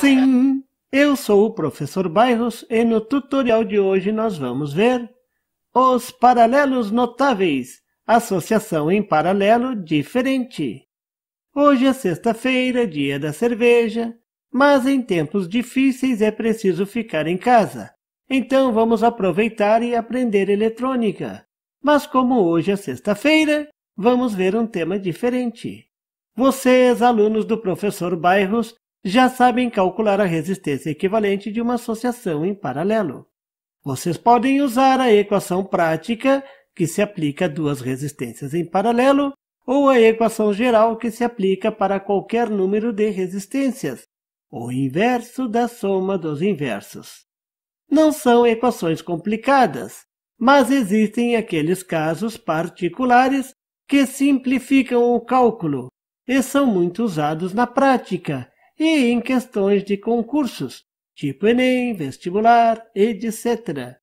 Sim, eu sou o professor Bairros e no tutorial de hoje nós vamos ver os paralelos notáveis, associação em paralelo diferente. Hoje é sexta-feira, dia da cerveja, mas em tempos difíceis é preciso ficar em casa. Então vamos aproveitar e aprender eletrônica. Mas como hoje é sexta-feira, vamos ver um tema diferente. Vocês, alunos do professor Bairros, já sabem calcular a resistência equivalente de uma associação em paralelo. Vocês podem usar a equação prática, que se aplica a duas resistências em paralelo, ou a equação geral, que se aplica para qualquer número de resistências, o inverso da soma dos inversos. Não são equações complicadas, mas existem aqueles casos particulares que simplificam o cálculo e são muito usados na prática, e em questões de concursos, tipo Enem, vestibular, etc.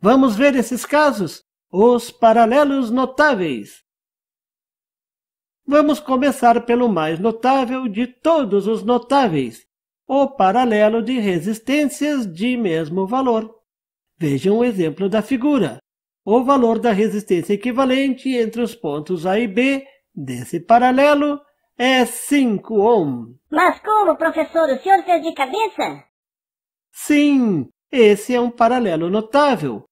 Vamos ver esses casos, os paralelos notáveis. Vamos começar pelo mais notável de todos os notáveis, o paralelo de resistências de mesmo valor. Vejam o exemplo da figura. O valor da resistência equivalente entre os pontos A e B desse paralelo é 5 ohm. Mas como, professor, o senhor fez de cabeça? Sim, esse é um paralelo notável.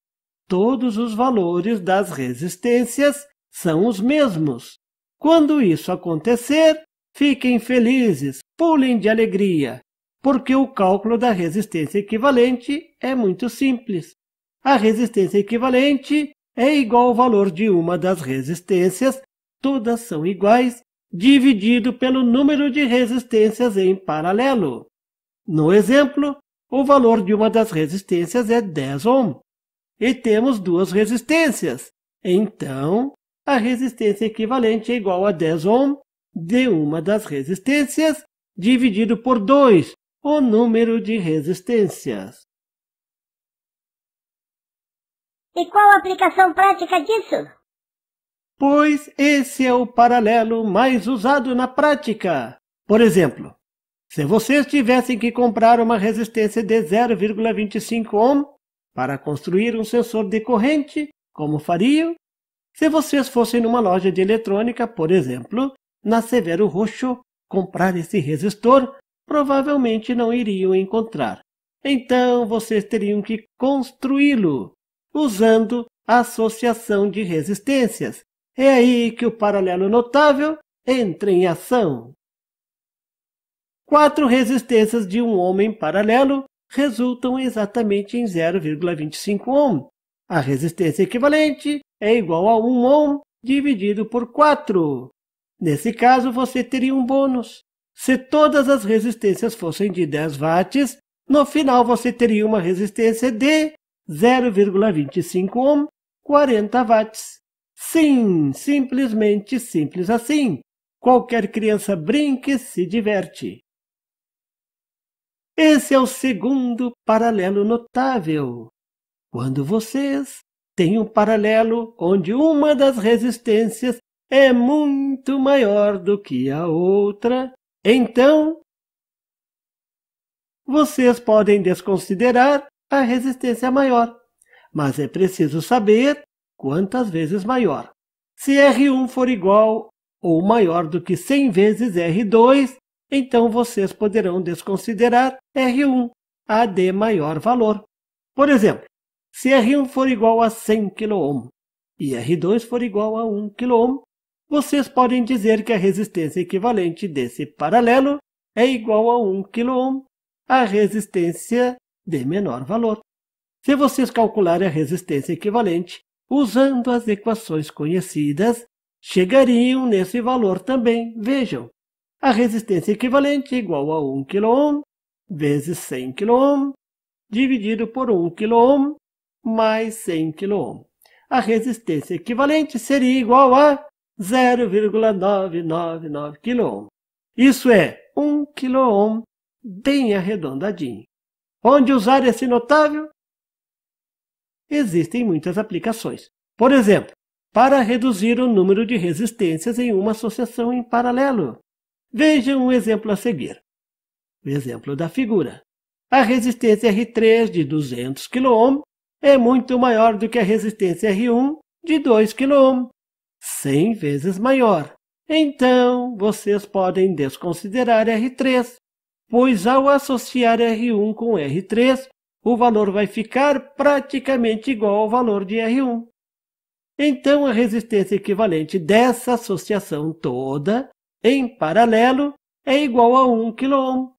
Todos os valores das resistências são os mesmos. Quando isso acontecer, fiquem felizes, pulem de alegria, porque o cálculo da resistência equivalente é muito simples. A resistência equivalente é igual ao valor de uma das resistências, todas são iguais dividido pelo número de resistências em paralelo. No exemplo, o valor de uma das resistências é 10 ohm. E temos duas resistências. Então, a resistência equivalente é igual a 10 ohm de uma das resistências dividido por 2, o número de resistências. E qual a aplicação prática disso? pois esse é o paralelo mais usado na prática. Por exemplo, se vocês tivessem que comprar uma resistência de 0,25 ohm para construir um sensor de corrente, como fariam? Se vocês fossem numa loja de eletrônica, por exemplo, na Severo Roxo, comprar esse resistor, provavelmente não iriam encontrar. Então, vocês teriam que construí-lo, usando a associação de resistências, é aí que o paralelo notável entra em ação. Quatro resistências de um homem paralelo resultam exatamente em 0,25 ohm. A resistência equivalente é igual a 1 ohm dividido por 4. Nesse caso, você teria um bônus. Se todas as resistências fossem de 10 watts, no final você teria uma resistência de 0,25 ohm, 40 watts. Sim, simplesmente simples assim. Qualquer criança brinca e se diverte. Esse é o segundo paralelo notável. Quando vocês têm um paralelo onde uma das resistências é muito maior do que a outra, então vocês podem desconsiderar a resistência maior, mas é preciso saber quantas vezes maior. Se R1 for igual ou maior do que 100 vezes R2, então vocês poderão desconsiderar R1, a de maior valor. Por exemplo, se R1 for igual a 100 kOhm e R2 for igual a 1 kOhm, vocês podem dizer que a resistência equivalente desse paralelo é igual a 1 kOhm, a resistência de menor valor. Se vocês calcularem a resistência equivalente usando as equações conhecidas, chegariam nesse valor também. Vejam, a resistência equivalente é igual a 1 kΩ vezes 100 kΩ, dividido por 1 kΩ mais 100 kΩ. A resistência equivalente seria igual a 0,999 kΩ. Isso é 1 kΩ bem arredondadinho. Onde usar esse notável? existem muitas aplicações. Por exemplo, para reduzir o número de resistências em uma associação em paralelo. Veja um exemplo a seguir. O exemplo da figura. A resistência R3 de 200 kΩ é muito maior do que a resistência R1 de 2 kΩ, 100 vezes maior. Então, vocês podem desconsiderar R3, pois ao associar R1 com R3, o valor vai ficar praticamente igual ao valor de R1. Então, a resistência equivalente dessa associação toda, em paralelo, é igual a 1 kΩ.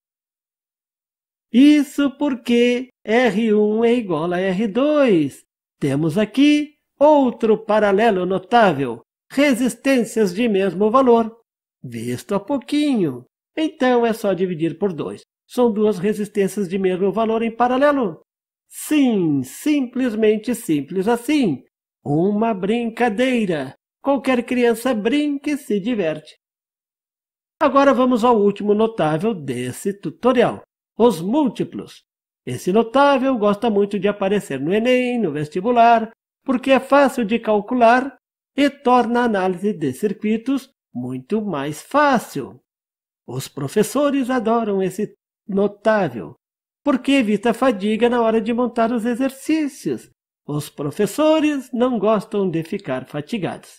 Isso porque R1 é igual a R2. Temos aqui outro paralelo notável, resistências de mesmo valor, visto há pouquinho. Então, é só dividir por 2. São duas resistências de mesmo valor em paralelo? Sim, simplesmente simples assim. Uma brincadeira. Qualquer criança brinca e se diverte. Agora vamos ao último notável desse tutorial, os múltiplos. Esse notável gosta muito de aparecer no Enem, no vestibular, porque é fácil de calcular e torna a análise de circuitos muito mais fácil. Os professores adoram esse notável. Porque evita a fadiga na hora de montar os exercícios. Os professores não gostam de ficar fatigados.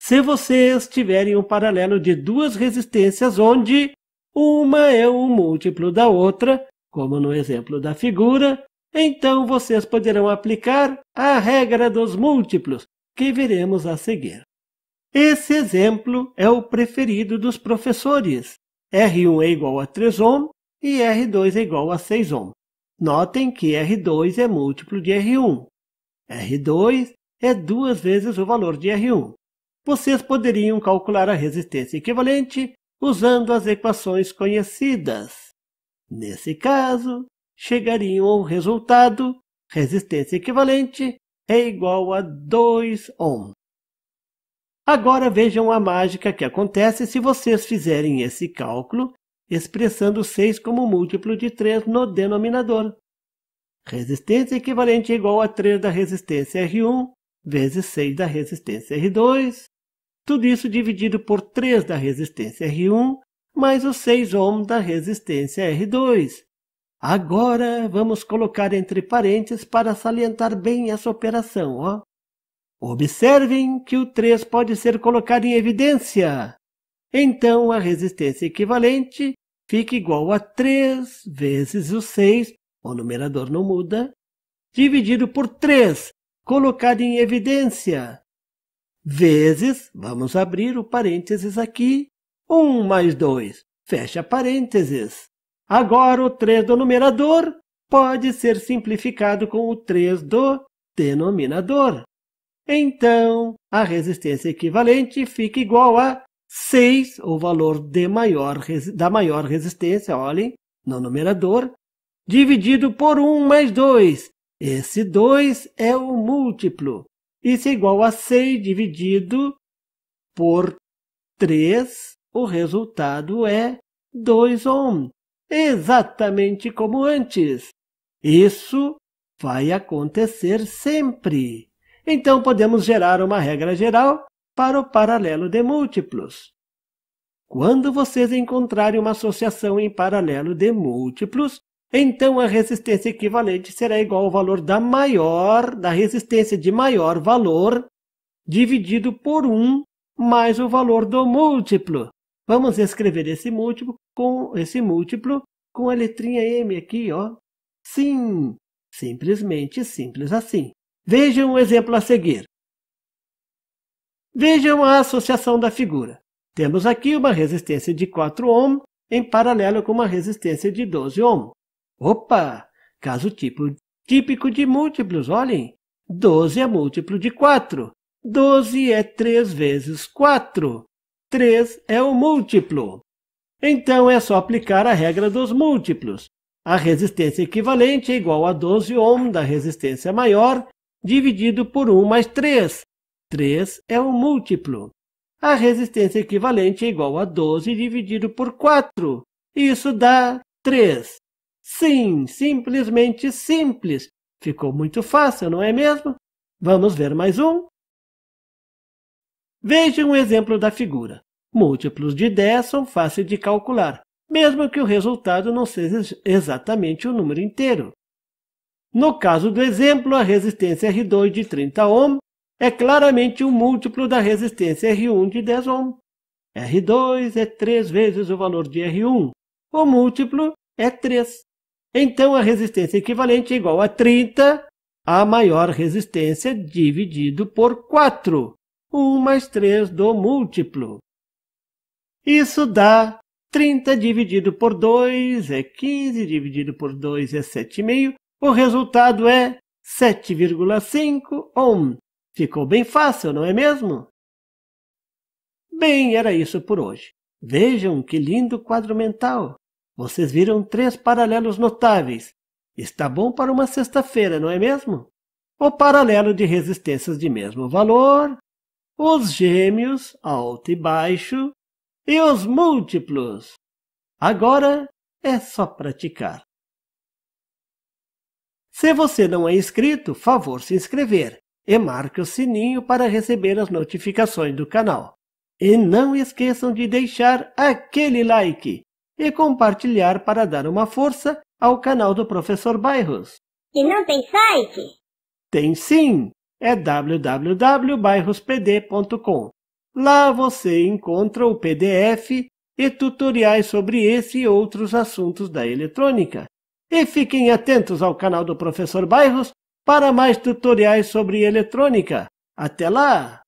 Se vocês tiverem um paralelo de duas resistências onde uma é um múltiplo da outra, como no exemplo da figura, então vocês poderão aplicar a regra dos múltiplos, que veremos a seguir. Esse exemplo é o preferido dos professores. R1 é igual a 3 ohm e R2 é igual a 6 ohm. Notem que R2 é múltiplo de R1. R2 é duas vezes o valor de R1. Vocês poderiam calcular a resistência equivalente usando as equações conhecidas. Nesse caso, chegariam ao resultado resistência equivalente é igual a 2 ohm. Agora vejam a mágica que acontece se vocês fizerem esse cálculo expressando 6 como múltiplo de 3 no denominador. Resistência equivalente é igual a 3 da resistência R1 vezes 6 da resistência R2, tudo isso dividido por 3 da resistência R1 mais os 6 ohms da resistência R2. Agora, vamos colocar entre parênteses para salientar bem essa operação. Ó. Observem que o 3 pode ser colocado em evidência então a resistência equivalente fica igual a 3 vezes o 6, o numerador não muda, dividido por 3, colocado em evidência, vezes, vamos abrir o parênteses aqui, 1 mais 2, fecha parênteses. Agora, o 3 do numerador pode ser simplificado com o 3 do denominador. Então, a resistência equivalente fica igual a 6, o valor de maior, da maior resistência, olhem, no numerador, dividido por 1 mais 2. Esse 2 é o múltiplo. Isso é igual a 6 dividido por 3. O resultado é 2 ohm, exatamente como antes. Isso vai acontecer sempre. Então, podemos gerar uma regra geral para o paralelo de múltiplos. Quando vocês encontrarem uma associação em paralelo de múltiplos, então a resistência equivalente será igual ao valor da maior, da resistência de maior valor, dividido por 1, mais o valor do múltiplo. Vamos escrever esse múltiplo com esse múltiplo com a letrinha M aqui, ó. Sim, simplesmente simples assim. Vejam o exemplo a seguir. Vejam a associação da figura. Temos aqui uma resistência de 4 ohm em paralelo com uma resistência de 12 ohm. Opa! Caso tipo típico de múltiplos, olhem. 12 é múltiplo de 4. 12 é 3 vezes 4. 3 é o múltiplo. Então, é só aplicar a regra dos múltiplos. A resistência equivalente é igual a 12 ohm da resistência maior, dividido por 1 mais 3, 3 é um múltiplo. A resistência equivalente é igual a 12 dividido por 4. Isso dá 3. Sim, simplesmente simples. Ficou muito fácil, não é mesmo? Vamos ver mais um? Veja um exemplo da figura. Múltiplos de 10 são fáceis de calcular, mesmo que o resultado não seja exatamente o número inteiro. No caso do exemplo, a resistência R2 de 30 ohm é claramente um múltiplo da resistência R1 de 10 ohm. R2 é 3 vezes o valor de R1. O múltiplo é 3. Então, a resistência equivalente é igual a 30, a maior resistência, dividido por 4. 1 mais 3 do múltiplo. Isso dá 30 dividido por 2 é 15, dividido por 2 é 7,5. O resultado é 7,5 ohm. Ficou bem fácil, não é mesmo? Bem, era isso por hoje. Vejam que lindo quadro mental! Vocês viram três paralelos notáveis. Está bom para uma sexta-feira, não é mesmo? O paralelo de resistências de mesmo valor, os gêmeos, alto e baixo, e os múltiplos. Agora é só praticar. Se você não é inscrito, favor se inscrever e marque o sininho para receber as notificações do canal. E não esqueçam de deixar aquele like e compartilhar para dar uma força ao canal do Professor Bairros. E não tem site? Tem sim! É www.bairrospd.com. Lá você encontra o PDF e tutoriais sobre esse e outros assuntos da eletrônica. E fiquem atentos ao canal do Professor Bairros para mais tutoriais sobre eletrônica. Até lá!